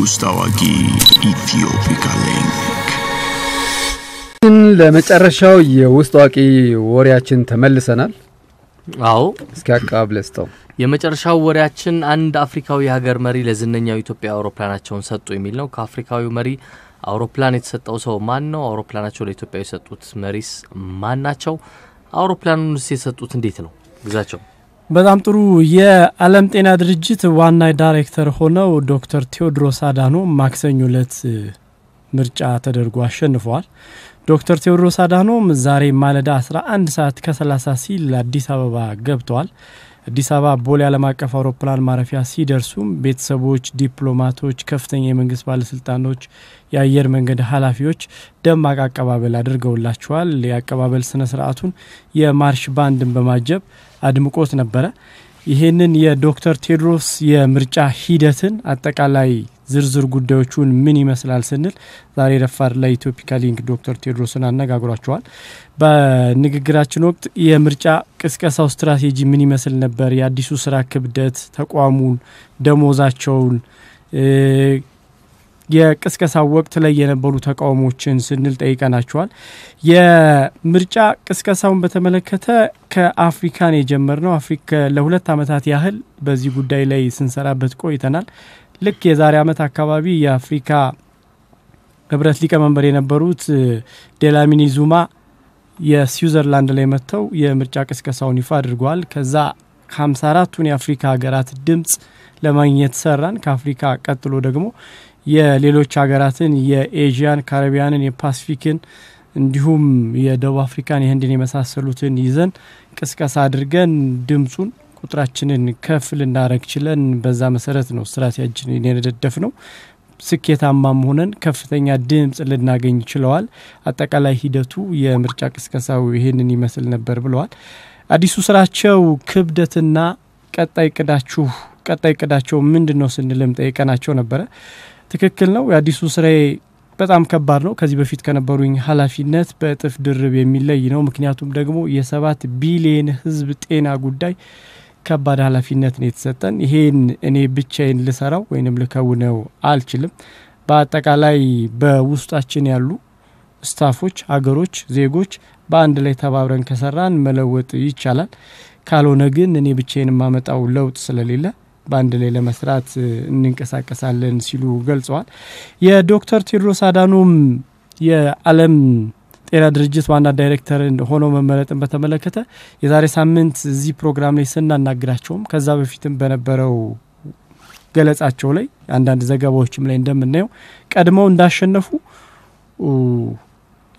ውስጥ አዋቂ ኢትዮፒካ ሊንክ ለመጨረሻው የውስጥ አዋቂ ወሬያችን ተመልሰናል። አዎ እስኪ አቃብለስተው የመጨረሻው ወሬያችን አንድ አፍሪካዊ ሀገር መሪ ለዝነኛው ኢትዮጵያ አውሮፕላናቸውን ሰጡ የሚል ነው። ከአፍሪካዊው መሪ አውሮፕላን የተሰጠው ሰው ማን ነው? አውሮፕላናቸው ለኢትዮጵያ የሰጡት መሪስ ማን ናቸው? አውሮፕላኑን ስ የሰጡት እንዴት ነው ግዛቸው? በጣም ጥሩ። የዓለም ጤና ድርጅት ዋና ዳይሬክተር ሆነው ዶክተር ቴዎድሮስ አዳኖ ማክሰኞ ዕለት ምርጫ ተደርጎ አሸንፈዋል። ዶክተር ቴዎድሮስ አዳኖም ዛሬ ማለዳ 11 ሰዓት ከ30 ሲል አዲስ አበባ ገብተዋል። አዲስ አበባ ቦሌ ዓለም አቀፍ አውሮፕላን ማረፊያ ሲደርሱም ቤተሰቦች፣ ዲፕሎማቶች፣ ከፍተኛ የመንግስት ባለስልጣኖች፣ የአየር መንገድ ኃላፊዎች ደማቅ አቀባበል አድርገውላቸዋል። የአቀባበል ስነ ስርዓቱን የማርሽ ባንድን በማጀብ አድምቆት ነበረ። ይህንን የዶክተር ቴድሮስ የምርጫ ሂደትን አጠቃላይ ዝርዝር ጉዳዮቹን ምን ይመስላል ስንል ዛሬ ረፋድ ላይ ኢትዮፒካ ሊንክ ዶክተር ቴዎድሮስን አነጋግሯቸዋል። በንግግራችን ወቅት የምርጫ ቅስቀሳው ስትራቴጂ ምን ይመስል ነበር፣ የአዲሱ ስራ ክብደት፣ ተቋሙን፣ ደሞዛቸውን የቅስቀሳ ወቅት ላይ የነበሩ ተቃውሞችን ስንል ጠይቀናቸዋል። የምርጫ ቅስቀሳውን በተመለከተ ከአፍሪካን የጀመር ነው ለሁለት ዓመታት ያህል በዚህ ጉዳይ ላይ ስንሰራበት ቆይተናል። ልክ የዛሬ ዓመት አካባቢ የአፍሪካ ህብረት ሊቀመንበር የነበሩት ዴላሚኒ ዙማ የስዊዘርላንድ ላይ መጥተው የምርጫ ቅስቀሳውን ይፋ አድርጓል ከዛ ከሀምሳ አራቱን የአፍሪካ ሀገራት ድምፅ ለማግኘት ሰራን። ከአፍሪካ ቀጥሎ ደግሞ የሌሎች ሀገራትን የኤዥያን፣ ካረቢያንን የፓስፊክን እንዲሁም የደቡብ አፍሪካን፣ የህንድን የመሳሰሉትን ይዘን ቅስቀሳ አድርገን ድምፁን ቁጥራችንን ከፍ ልናረግ ችለን በዛ መሰረት ነው ስትራቴጂን የነደደፍ ነው። ስኬታማም ሆነን ከፍተኛ ድምፅ ልናገኝ ችለዋል። አጠቃላይ ሂደቱ የምርጫ ቅስቀሳው ይህንን ይመስል ነበር ብለዋል። አዲሱ ስራቸው ክብደትና ቀጣይ ቅዳችሁ ቀጣይ ቅዳቸው ምንድን ነው ስንልም ጠይቀናቸው ነበረ። ትክክል ነው። የአዲሱ ስራዬ በጣም ከባድ ነው። ከዚህ በፊት ከነበሩኝ ኃላፊነት በእጥፍ ድርብ የሚለይ ነው። ምክንያቱም ደግሞ የሰባት ቢሊየን ህዝብ ጤና ጉዳይ ከባድ ኃላፊነት ነው የተሰጠን። ይሄን እኔ ብቻዬን ልሰራው ወይንም ልከውነው አልችልም። በአጠቃላይ በውስጣችን ያሉ ስታፎች፣ አገሮች፣ ዜጎች በአንድ ላይ ተባብረን ከሰራን መለወጥ ይቻላል። ካልሆነ ግን እኔ ብቻዬን የማመጣው ለውጥ ስለሌለ በአንድ ላይ ለመስራት እንንቀሳቀሳለን ሲሉ ገልጸዋል። የዶክተር ቴዎድሮስ አዳኖም የዓለም ጤና ድርጅት ዋና ዳይሬክተር ሆኖ መመረጥን በተመለከተ የዛሬ ሳምንት እዚህ ፕሮግራም ላይ ስናናግራቸውም ከዛ በፊትም በነበረው ገለጻቸው ላይ አንዳንድ ዘገባዎችም ላይ እንደምናየው ቀድመው እንዳሸነፉ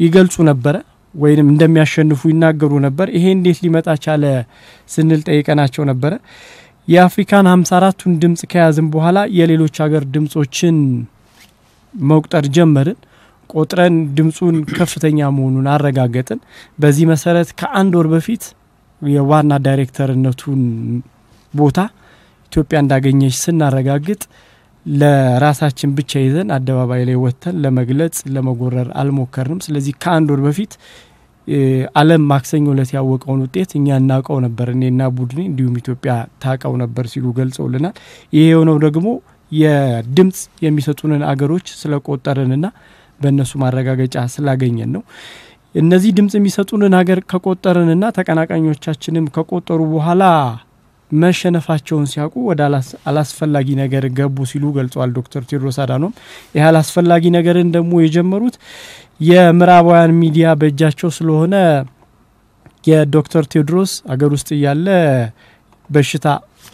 ይገልጹ ነበረ ወይም እንደሚያሸንፉ ይናገሩ ነበር። ይሄ እንዴት ሊመጣ ቻለ ስንል ጠይቀናቸው ነበረ። የአፍሪካን 54ቱን ድምፅ ከያዝን በኋላ የሌሎች ሀገር ድምፆችን መቁጠር ጀመርን። ቆጥረን ድምፁን ከፍተኛ መሆኑን አረጋገጥን። በዚህ መሰረት ከአንድ ወር በፊት የዋና ዳይሬክተርነቱን ቦታ ኢትዮጵያ እንዳገኘች ስናረጋግጥ ለራሳችን ብቻ ይዘን አደባባይ ላይ ወጥተን ለመግለጽ ለመጎረር አልሞከርንም። ስለዚህ ከአንድ ወር በፊት አለም ማክሰኞ ለት ያወቀውን ውጤት እኛ እናውቀው ነበር፣ እኔና ቡድኔ እንዲሁም ኢትዮጵያ ታውቀው ነበር ሲሉ ገልጸውልናል። ይህ የሆነው ደግሞ የድምፅ የሚሰጡንን አገሮች ስለቆጠርንና በእነሱ ማረጋገጫ ስላገኘን ነው። እነዚህ ድምፅ የሚሰጡንን ሀገር ከቆጠርንና ተቀናቃኞቻችንም ከቆጠሩ በኋላ መሸነፋቸውን ሲያውቁ ወደ አላስፈላጊ ነገር ገቡ ሲሉ ገልጿል ዶክተር ቴድሮስ አዳኖም። ይህ አላስፈላጊ ነገርን ደግሞ የጀመሩት የምዕራባውያን ሚዲያ በእጃቸው ስለሆነ የዶክተር ቴዎድሮስ አገር ውስጥ እያለ በሽታ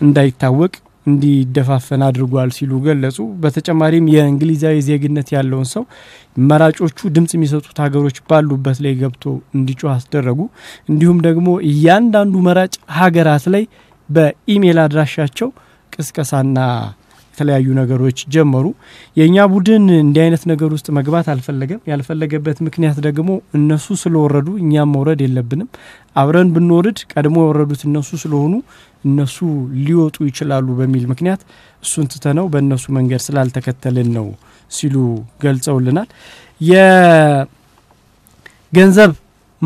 እንዳይታወቅ እንዲደፋፈን አድርጓል ሲሉ ገለጹ። በተጨማሪም የእንግሊዛዊ ዜግነት ያለውን ሰው መራጮቹ ድምፅ የሚሰጡት ሀገሮች ባሉበት ላይ ገብቶ እንዲጮህ አስደረጉ። እንዲሁም ደግሞ እያንዳንዱ መራጭ ሀገራት ላይ በኢሜይል አድራሻቸው ቅስቀሳና የተለያዩ ነገሮች ጀመሩ። የእኛ ቡድን እንዲህ አይነት ነገር ውስጥ መግባት አልፈለገም። ያልፈለገበት ምክንያት ደግሞ እነሱ ስለወረዱ እኛም መውረድ የለብንም። አብረን ብንወርድ ቀድሞ የወረዱት እነሱ ስለሆኑ እነሱ ሊወጡ ይችላሉ በሚል ምክንያት እሱን ትተነው በእነሱ መንገድ ስላልተከተልን ነው ሲሉ ገልጸውልናል። የገንዘብ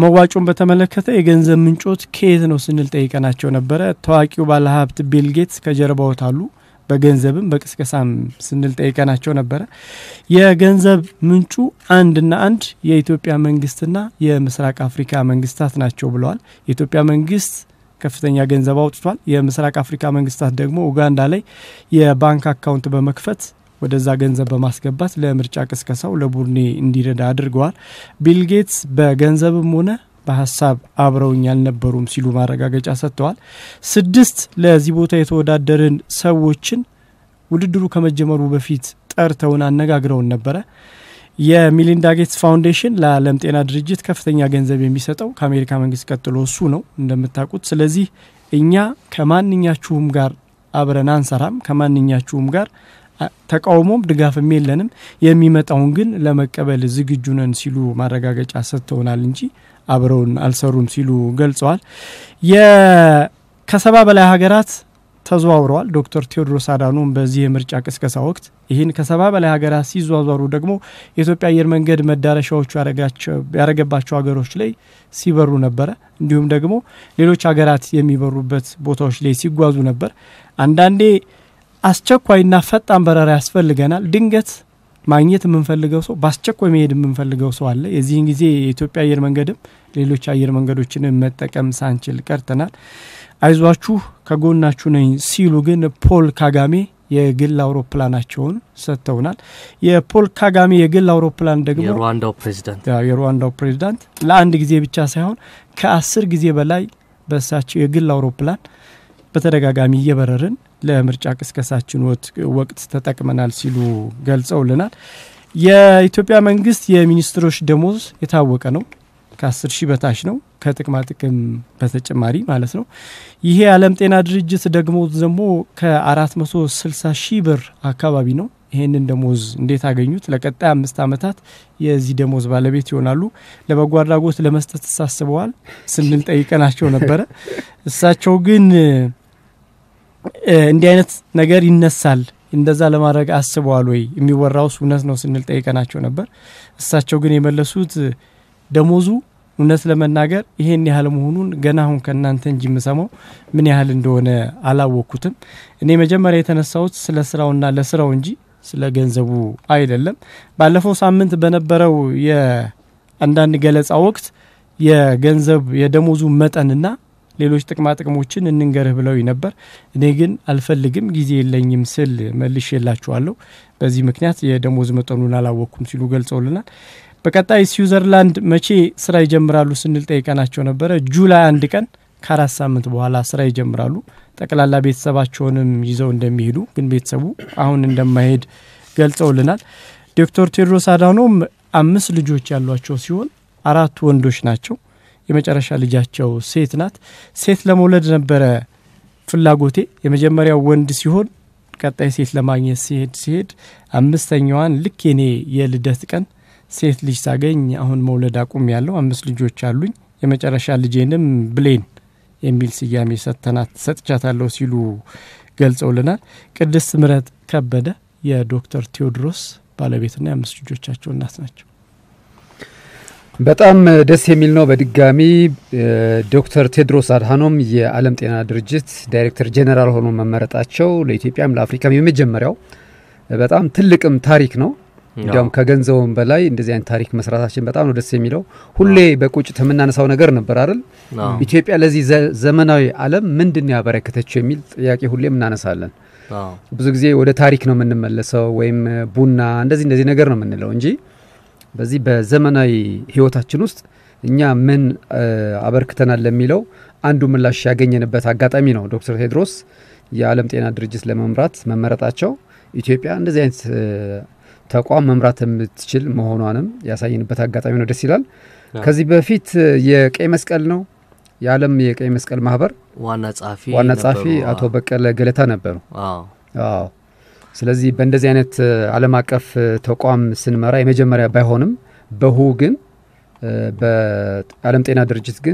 መዋጮን በተመለከተ የገንዘብ ምንጮት ከየት ነው ስንል ጠይቀናቸው ነበረ። ታዋቂው ባለሀብት ቢል ጌትስ ከጀርባዎት አሉ። በገንዘብም በቅስቀሳም ስንል ጠይቀናቸው ነበረ። የገንዘብ ምንጩ አንድና አንድ የኢትዮጵያ መንግስትና የምስራቅ አፍሪካ መንግስታት ናቸው ብለዋል። የኢትዮጵያ መንግስት ከፍተኛ ገንዘብ አውጥቷል። የምስራቅ አፍሪካ መንግስታት ደግሞ ኡጋንዳ ላይ የባንክ አካውንት በመክፈት ወደዛ ገንዘብ በማስገባት ለምርጫ ቅስቀሳው ለቡድኔ እንዲረዳ አድርገዋል። ቢልጌትስ በገንዘብም ሆነ በሀሳብ አብረውኝ አልነበሩም ሲሉ ማረጋገጫ ሰጥተዋል። ስድስት ለዚህ ቦታ የተወዳደርን ሰዎችን ውድድሩ ከመጀመሩ በፊት ጠርተውን አነጋግረውን ነበረ። የሚሊንዳ ጌትስ ፋውንዴሽን ለዓለም ጤና ድርጅት ከፍተኛ ገንዘብ የሚሰጠው ከአሜሪካ መንግስት ቀጥሎ እሱ ነው እንደምታውቁት። ስለዚህ እኛ ከማንኛችሁም ጋር አብረን አንሰራም፣ ከማንኛችሁም ጋር ተቃውሞም ድጋፍም የለንም፣ የሚመጣውን ግን ለመቀበል ዝግጁ ነን ሲሉ ማረጋገጫ ሰጥተውናል እንጂ አብረውን አልሰሩም ሲሉ ገልጸዋል። ከሰባ በላይ ሀገራት ተዘዋውረዋል። ዶክተር ቴዎድሮስ አዳኖም በዚህ የምርጫ ቅስቀሳ ወቅት ይህን ከሰባ በላይ ሀገራት ሲዟዟሩ ደግሞ የኢትዮጵያ አየር መንገድ መዳረሻዎቹ ያደረገባቸው ሀገሮች ላይ ሲበሩ ነበረ። እንዲሁም ደግሞ ሌሎች ሀገራት የሚበሩበት ቦታዎች ላይ ሲጓዙ ነበር። አንዳንዴ አስቸኳይና ፈጣን በረራ ያስፈልገናል ድንገት ማግኘት የምንፈልገው ሰው በአስቸኳይ መሄድ የምንፈልገው ሰው አለ። የዚህን ጊዜ የኢትዮጵያ አየር መንገድም ሌሎች አየር መንገዶችንም መጠቀም ሳንችል ቀርተናል። አይዟችሁ ከጎናችሁ ነኝ ሲሉ ግን ፖል ካጋሜ የግል አውሮፕላናቸውን ሰጥተውናል። የፖል ካጋሜ የግል አውሮፕላን ደግሞ የሩዋንዳው ፕሬዚዳንት የሩዋንዳው ፕሬዚዳንት ለአንድ ጊዜ ብቻ ሳይሆን ከአስር ጊዜ በላይ በሳቸው የግል አውሮፕላን በተደጋጋሚ እየበረርን ለምርጫ ቅስቀሳችን ወቅት ተጠቅመናል ሲሉ ገልጸውልናል። የኢትዮጵያ መንግስት የሚኒስትሮች ደሞዝ የታወቀ ነው። ከ10 ሺህ በታች ነው ከጥቅማ ጥቅም በተጨማሪ ማለት ነው። ይሄ የዓለም ጤና ድርጅት ደግሞ ደግሞ ከ460 ሺህ ብር አካባቢ ነው። ይህንን ደሞዝ እንዴት አገኙት? ለቀጣይ አምስት ዓመታት የዚህ ደሞዝ ባለቤት ይሆናሉ። ለበጎ አድራጎት ለመስጠት ተሳስበዋል ስንል ጠይቀናቸው ነበረ። እሳቸው ግን እንዲህ አይነት ነገር ይነሳል እንደዛ ለማድረግ አስበዋል ወይ የሚወራውስ እውነት ነው ስንል ጠይቀናቸው ነበር። እሳቸው ግን የመለሱት ደሞዙ እውነት ለመናገር ይሄን ያህል መሆኑን ገና አሁን ከእናንተ እንጂ የምሰማው ምን ያህል እንደሆነ አላወቅኩትም። እኔ መጀመሪያ የተነሳሁት ስለ ስራውና ለስራው እንጂ ስለ ገንዘቡ አይደለም። ባለፈው ሳምንት በነበረው የአንዳንድ ገለጻ ወቅት የገንዘብ የደሞዙ መጠንና ሌሎች ጥቅማ ጥቅሞችን እንንገርህ ብለው ነበር። እኔ ግን አልፈልግም፣ ጊዜ የለኝም ስል መልሽ የላችኋለሁ። በዚህ ምክንያት የደሞዝ መጠኑን አላወቅኩም ሲሉ ገልጸውልናል። በቀጣይ ስዊዘርላንድ መቼ ስራ ይጀምራሉ ስንል ጠይቀናቸው ነበረ። ጁላይ አንድ ቀን ከአራት ሳምንት በኋላ ስራ ይጀምራሉ። ጠቅላላ ቤተሰባቸውንም ይዘው እንደሚሄዱ ግን ቤተሰቡ አሁን እንደማይሄድ ገልጸውልናል። ዶክተር ቴዎድሮስ አዳኖም አምስት ልጆች ያሏቸው ሲሆን አራቱ ወንዶች ናቸው። የመጨረሻ ልጃቸው ሴት ናት። ሴት ለመውለድ ነበረ ፍላጎቴ። የመጀመሪያው ወንድ ሲሆን ቀጣይ ሴት ለማግኘት ሲሄድ ሲሄድ አምስተኛዋን ልክ የኔ የልደት ቀን ሴት ልጅ ሳገኝ አሁን መውለድ አቁም ያለው አምስት ልጆች አሉኝ። የመጨረሻ ልጄንም ብሌን የሚል ስያሜ ሰተናት ሰጥቻታለሁ ሲሉ ገልጸውልናል። ቅድስት ምረት ከበደ የዶክተር ቴዎድሮስ ባለቤትና የአምስት ልጆቻቸው እናት ናቸው። በጣም ደስ የሚል ነው። በድጋሚ ዶክተር ቴድሮስ አድሃኖም የዓለም ጤና ድርጅት ዳይሬክተር ጄኔራል ሆኖ መመረጣቸው ለኢትዮጵያም ለአፍሪካም የመጀመሪያው በጣም ትልቅም ታሪክ ነው። እንዲያውም ከገንዘቡም በላይ እንደዚህ አይነት ታሪክ መስራታችን በጣም ነው ደስ የሚለው። ሁሌ በቁጭት የምናነሳው ነገር ነበር አይደል? ኢትዮጵያ ለዚህ ዘመናዊ ዓለም ምንድን ነው ያበረከተችው የሚል ጥያቄ ሁሌም እናነሳለን። ብዙ ጊዜ ወደ ታሪክ ነው የምንመለሰው፣ ወይም ቡና እንደዚህ እንደዚህ ነገር ነው የምንለው እንጂ በዚህ በዘመናዊ ህይወታችን ውስጥ እኛ ምን አበርክተናል ለሚለው አንዱ ምላሽ ያገኘንበት አጋጣሚ ነው። ዶክተር ቴድሮስ የዓለም ጤና ድርጅት ለመምራት መመረጣቸው ኢትዮጵያ እንደዚህ አይነት ተቋም መምራት የምትችል መሆኗንም ያሳየንበት አጋጣሚ ነው። ደስ ይላል። ከዚህ በፊት የቀይ መስቀል ነው የዓለም የቀይ መስቀል ማህበር ዋና ጸሐፊ ዋና አቶ በቀለ ገለታ ነበሩ። አዎ ስለዚህ በእንደዚህ አይነት አለም አቀፍ ተቋም ስንመራ የመጀመሪያ ባይሆንም በሁ ግን በአለም ጤና ድርጅት ግን